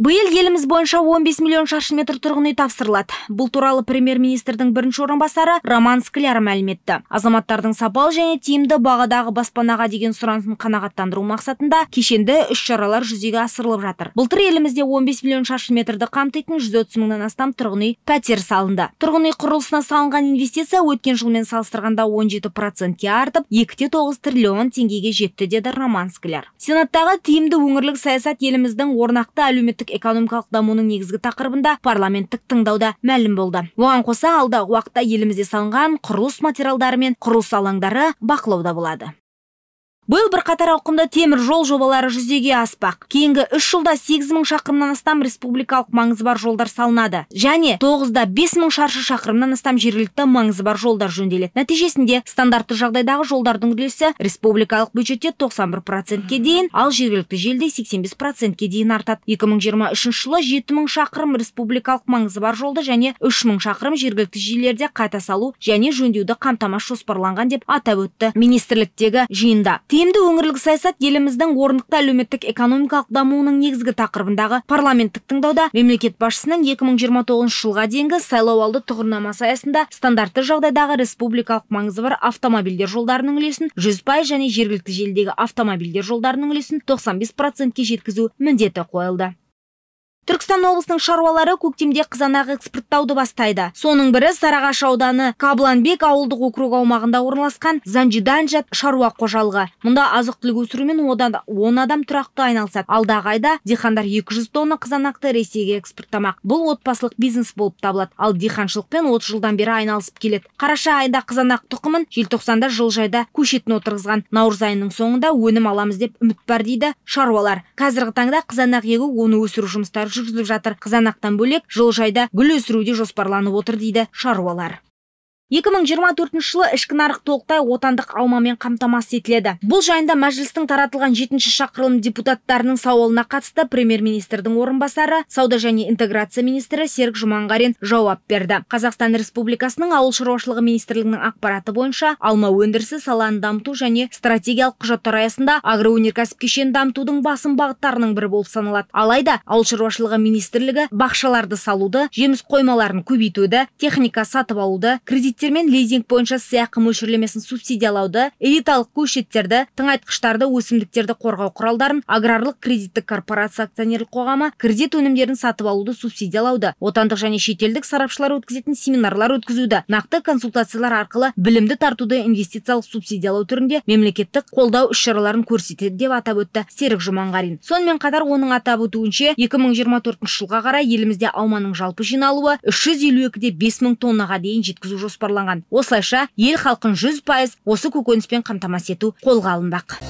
биыл еліміз бойынша 15 миллион шаршы метр тұрғын үй тапсырылады бұл туралы премьер министрдің бірінші орынбасары роман скляр мәлім етті азаматтардың сапалы және тиімді бағадағы баспанаға деген сұранысын қанағаттандыру мақсатында кешенді іс шаралар жүзеге асырылып жатыр былтыр елімізде 15 миллион шаршы метрді қамтитын 130 отыз мыңнан астам тұрғын үй пәтер салынды тұрғын үй құрылысына салынған инвестиция өткен жылмен салыстырғанда 17 процентке артып екіде тоғыз триллион теңгеге жетті деді роман скляр сенаттағы тиімді өңірлік саясат еліміздің орнақты әлеуметтік экономикалық дамуының негізгі тақырыбында парламенттік тыңдауда мәлім болды оған қоса алдағы уақытта елімізде салынған құрылыс материалдары мен құрылыс алаңдары бақылауда болады биыл бірқатар ауқымды темір жол жобалары жүзеге аспақ кейінгі үш жылда сегіз мың шақырымнан астам республикалық маңызы бар жолдар салынады және 9-да бес мың шаршы шақырымнан астам жергілікті маңызы бар жолдар жөнделеді нәтижесінде стандартты жағдайдағы жолдардың үлесі республикалық бюджетте тоқсан бір процентке дейін ал жергілікті желіде сексен бес процентке дейін артады 2023 мың жиырма жылы жеті мың шақырым республикалық маңызы бар жолды және үш мың шақырым жергілікті жүйелерде қайта салу және жөндеуді қамтамасыз жоспарланған деп атап өтті министрліктегі жиында тиімді өңірлік саясат еліміздің орнықты әлеуметтік экономикалық дамуының негізгі тақырыбындағы парламенттік тыңдауда мемлекет басшысының 2029 жылға дейінгі сайлауалды тұғырнамасы аясында стандартты жағдайдағы республикалық маңызы бар автомобильдер жолдарының үлесін 100% және жергілікті желідегі автомобильдер жолдарының үлесін 95 процентке жеткізу міндеті қойылды түркістан облысының шаруалары көктемде қызанақ экспорттауды бастайды соның бірі сарыағаш ауданы кабланбек ауылдық округ аумағында орналасқан занжиданжат шаруа қожалығы мұнда азық түлік өсірумен одан он адам тұрақты айналысады алдағы айда диқандар 200 тонна қызанақты ресейге экспорттамақ бұл отбасылық бизнес болып табылады ал диқаншылықпен 30 жылдан бері айналысып келеді қараша айында қызанақ тұқымын желтоқсанда жылжайда көшетін отырғызған наурыз айының соңында өнім аламыз деп үміт бар дейді шаруалар қазіргі таңда қызанақ егу оны өсіру жұмыстары жүргізіліп жатыр қызанақтан бөлек жылыжайда гүл өсіру де жоспарланып отыр дейді шаруалар 2024 жылы ішкі нарық толықтай отандық алмамен қамтамасыз етіледі бұл жайында мәжілістің таратылған жетінші шақырылым депутаттарының сауалына қатысты премьер министрдің орынбасары сауда және интеграция министрі серік жұманғарин жауап берді қазақстан республикасының ауыл шаруашылығы министрлігінің ақпараты бойынша алма өндірісі саланы дамыту және стратегиялық құжаттар аясында агроөнеркәсіп кешенін дамытудың басым бағыттарының бірі болып саналады алайда ауыл шаруашылығы министрлігі бақшаларды салуды жеміс қоймаларын көбейтуді техника сатып алуды кредит кредиттер мен лизинг бойынша сыйақы мөлшерлемесін субсидиялауды элиталық көшеттерді тыңайтқыштарды өсімдіктерді қорғау құралдарын аграрлық кредиттік корпорация акционерлік қоғамы кредит өнімдерін сатып алуды субсидиялауды отандық және шетелдік сарапшылар өткізетін семинарлар өткізуді нақты консультациялар арқылы білімді тартуды инвестициялық субсидиялау түрінде мемлекеттік қолдау іс шараларын көрсетеді деп атап өтті серік жұманғарин сонымен қатар оның атап өтуінше 2024 жылға қарай елімізде алманың жалпы жиналуы үш жүз елу де бес мың тоннаға дейін жеткізу жоспар жоспарланған осылайша ел халқын жүз пайыз осы көкөніспен қамтамасыз ету қолға алынбақ